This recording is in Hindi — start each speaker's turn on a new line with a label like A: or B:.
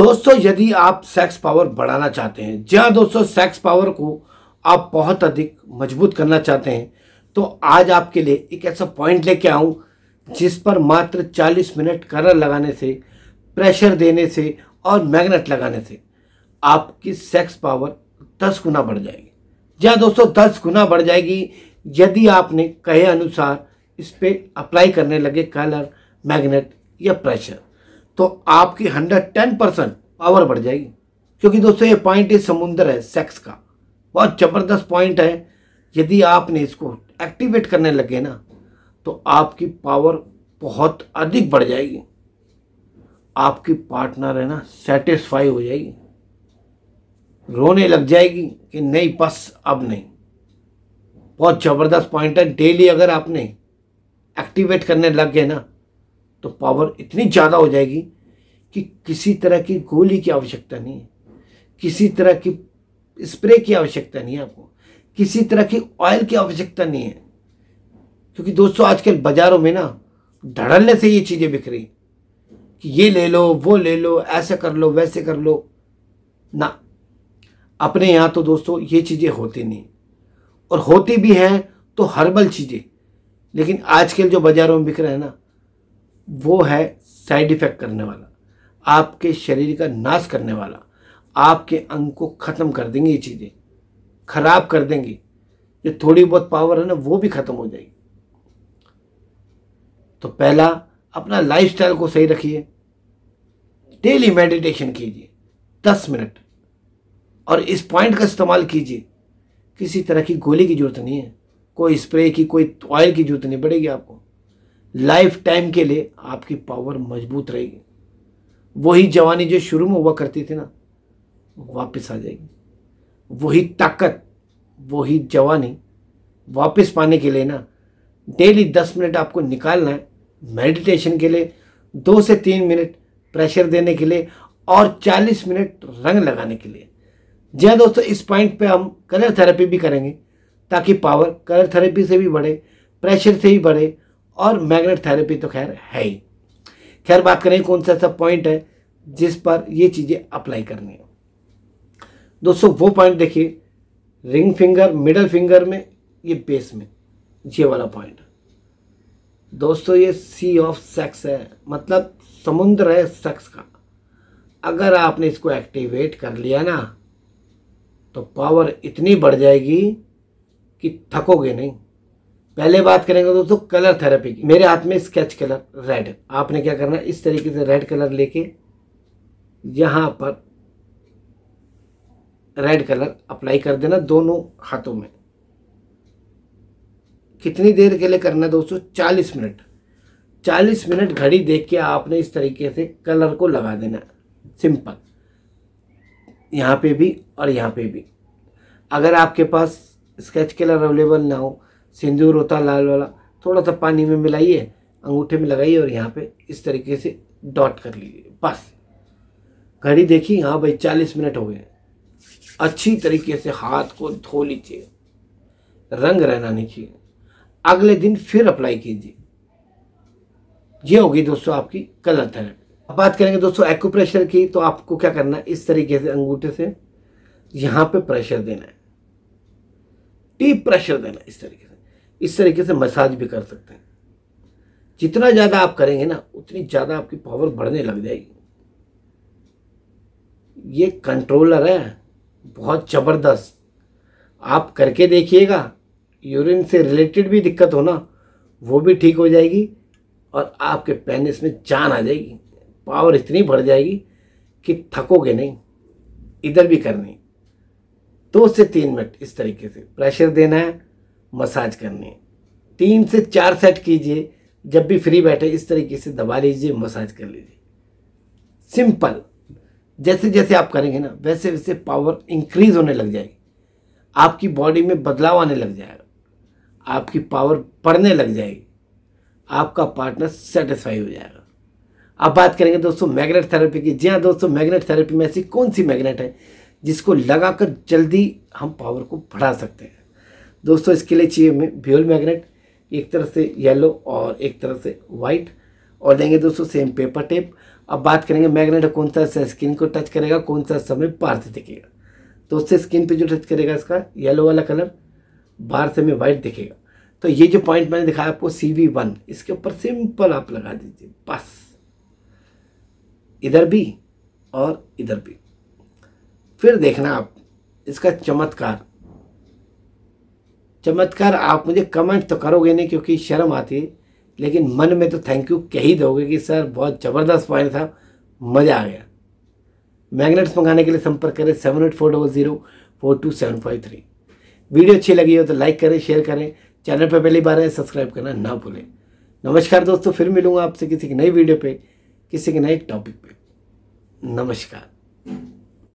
A: दोस्तों यदि आप सेक्स पावर बढ़ाना चाहते हैं जहाँ दोस्तों सेक्स पावर को आप बहुत अधिक मजबूत करना चाहते हैं तो आज आपके लिए एक ऐसा पॉइंट लेके आऊँ जिस पर मात्र 40 मिनट करर लगाने से प्रेशर देने से और मैग्नेट लगाने से आपकी सेक्स पावर 10 गुना बढ़ जाएगी जहाँ दोस्तों 10 गुना बढ़ जाएगी यदि आपने कहे अनुसार इस पर अप्लाई करने लगे कलर मैगनेट या प्रेशर तो आपकी हंड्रेड टेन परसेंट पावर बढ़ जाएगी क्योंकि दोस्तों ये पॉइंट इस समुंदर है सेक्स का बहुत ज़बरदस्त पॉइंट है यदि आपने इसको एक्टिवेट करने लगे ना तो आपकी पावर बहुत अधिक बढ़ जाएगी आपकी पार्टनर है ना सेटिस्फाई हो जाएगी रोने लग जाएगी कि नहीं बस अब नहीं बहुत ज़बरदस्त पॉइंट है डेली अगर आपने एक्टिवेट करने लग गए ना तो पावर इतनी ज़्यादा हो जाएगी कि किसी तरह की गोली की आवश्यकता नहीं है किसी तरह की स्प्रे की आवश्यकता नहीं है आपको किसी तरह की ऑयल की आवश्यकता नहीं है क्योंकि दोस्तों आजकल बाज़ारों में ना धड़ल्ले से ये चीज़ें बिक रही कि ये ले लो वो ले लो ऐसा कर लो वैसे कर लो ना अपने यहाँ तो दोस्तों ये चीज़ें होती नहीं और होती भी हैं तो हर्बल चीज़ें लेकिन आजकल जो बाज़ारों में बिक रहे हैं ना वो है साइड इफेक्ट करने वाला आपके शरीर का नाश करने वाला आपके अंग को ख़त्म कर देंगे ये चीज़ें खराब कर देंगी जो थोड़ी बहुत पावर है ना वो भी ख़त्म हो जाएगी तो पहला अपना लाइफस्टाइल को सही रखिए डेली मेडिटेशन कीजिए दस मिनट और इस पॉइंट का इस्तेमाल कीजिए किसी तरह की गोली की ज़रूरत नहीं है कोई स्प्रे की कोई ऑयल की ज़रूरत नहीं पड़ेगी आपको लाइफ टाइम के लिए आपकी पावर मजबूत रहेगी वही जवानी जो शुरू में हुआ करती थी ना वापस आ जाएगी वही ताकत वही जवानी वापस पाने के लिए ना डेली दस मिनट आपको निकालना है मेडिटेशन के लिए दो से तीन मिनट प्रेशर देने के लिए और चालीस मिनट रंग लगाने के लिए जी हाँ दोस्तों इस पॉइंट पे हम कलर थेरेपी भी करेंगे ताकि पावर कलर थेरेपी से भी बढ़े प्रेशर से भी बढ़े और मैग्नेट थेरेपी तो खैर है ही खैर बात करें कौन सा ऐसा पॉइंट है जिस पर ये चीज़ें अप्लाई करनी है दोस्तों वो पॉइंट देखिए रिंग फिंगर मिडल फिंगर में ये बेस में ये वाला पॉइंट दोस्तों ये सी ऑफ सेक्स है मतलब समुद्र है सेक्स का अगर आपने इसको एक्टिवेट कर लिया ना तो पावर इतनी बढ़ जाएगी कि थकोगे नहीं पहले बात करेंगे तो दोस्तों कलर थेरेपी की मेरे हाथ में स्केच कलर रेड आपने क्या करना इस तरीके से रेड कलर लेके यहाँ पर रेड कलर अप्लाई कर देना दोनों हाथों में कितनी देर के लिए करना है दोस्तों चालीस मिनट चालीस मिनट घड़ी देख के आपने इस तरीके से कलर को लगा देना सिंपल यहाँ पे भी और यहाँ पे भी अगर आपके पास स्केच कलर अवेलेबल ना हो सिंदूर होता लाल वाला थोड़ा सा पानी में मिलाइए अंगूठे में लगाइए और यहाँ पे इस तरीके से डॉट कर लीजिए बस घड़ी देखी हाँ भाई चालीस मिनट हो गए अच्छी तरीके से हाथ को धो लीजिए रंग रहना नहीं चाहिए अगले दिन फिर अप्लाई कीजिए ये होगी दोस्तों आपकी कलर थेरेपी अब बात करेंगे दोस्तों एक्यूप्रेशर की तो आपको क्या करना है इस तरीके से अंगूठे से यहाँ पे प्रेशर देना है टीप प्रेशर देना है इस तरीके से इस तरीके से मसाज भी कर सकते हैं जितना ज़्यादा आप करेंगे ना उतनी ज़्यादा आपकी पावर बढ़ने लग जाएगी ये कंट्रोलर है बहुत ज़बरदस्त आप करके देखिएगा यूरिन से रिलेटेड भी दिक्कत हो ना वो भी ठीक हो जाएगी और आपके पेनिस में जान आ जाएगी पावर इतनी बढ़ जाएगी कि थकोगे नहीं इधर भी करनी दो से तीन मिनट इस तरीके से प्रेशर देना है मसाज करने तीन से चार सेट कीजिए जब भी फ्री बैठे इस तरीके से दबा लीजिए मसाज कर लीजिए सिंपल जैसे जैसे आप करेंगे ना वैसे वैसे पावर इंक्रीज होने लग जाएगी आपकी बॉडी में बदलाव आने लग जाएगा आपकी पावर बढ़ने लग जाएगी आपका पार्टनर सेटिस्फाई हो जाएगा अब बात करेंगे दोस्तों मैग्नेट थेरेपी की जी हाँ दोस्तों मैग्नेट थेरेपी में ऐसी कौन सी मैग्नेट है जिसको लगाकर जल्दी हम पावर को बढ़ा सकते हैं दोस्तों इसके लिए चाहिए हमें फ्यूल मैग्नेट एक तरफ से येलो और एक तरफ से वाइट और देंगे दोस्तों सेम पेपर टेप अब बात करेंगे मैग्नेट कौन सा स्किन को टच करेगा कौन सा समय बाहर से दिखेगा तो उससे स्किन पे जो टच करेगा इसका येलो वाला कलर बाहर से हमें वाइट दिखेगा तो ये जो पॉइंट मैंने दिखाया आपको सी वी वन इसके ऊपर सिंपल आप लगा दीजिए बस इधर भी और इधर भी फिर देखना आप इसका चमत्कार चमत्कार आप मुझे कमेंट तो करोगे नहीं क्योंकि शर्म आती है लेकिन मन में तो थैंक यू कह ही दोगे कि सर बहुत ज़बरदस्त पॉइंट था मज़ा आ गया मैग्नेट्स मंगाने के लिए संपर्क करें seven eight four double zero four two seven five three video अच्छी लगी हो तो लाइक करें शेयर करें चैनल पर पहली बार है सब्सक्राइब करना ना भूलें नमस्कार दोस्तों फिर मिलूंगा आपसे किसी की नई वीडियो पे किसी के नए टॉपिक पे नमस्कार